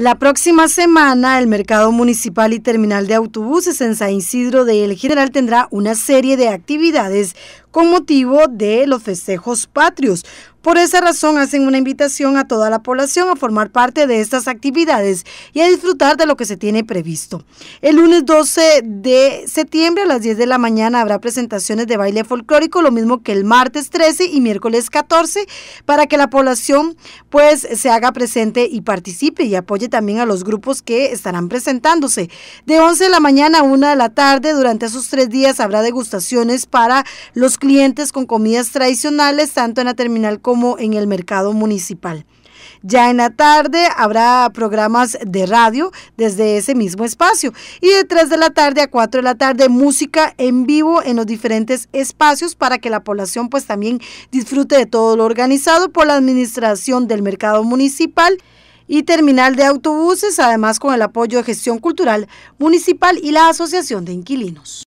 La próxima semana, el Mercado Municipal y Terminal de Autobuses en San Isidro de El General tendrá una serie de actividades con motivo de los festejos patrios. Por esa razón hacen una invitación a toda la población a formar parte de estas actividades y a disfrutar de lo que se tiene previsto. El lunes 12 de septiembre a las 10 de la mañana habrá presentaciones de baile folclórico, lo mismo que el martes 13 y miércoles 14, para que la población pues se haga presente y participe y apoye también a los grupos que estarán presentándose. De 11 de la mañana a 1 de la tarde, durante esos tres días habrá degustaciones para los clientes con comidas tradicionales tanto en la terminal como en el mercado municipal. Ya en la tarde habrá programas de radio desde ese mismo espacio y de 3 de la tarde a 4 de la tarde música en vivo en los diferentes espacios para que la población pues también disfrute de todo lo organizado por la administración del mercado municipal y terminal de autobuses, además con el apoyo de gestión cultural municipal y la Asociación de Inquilinos.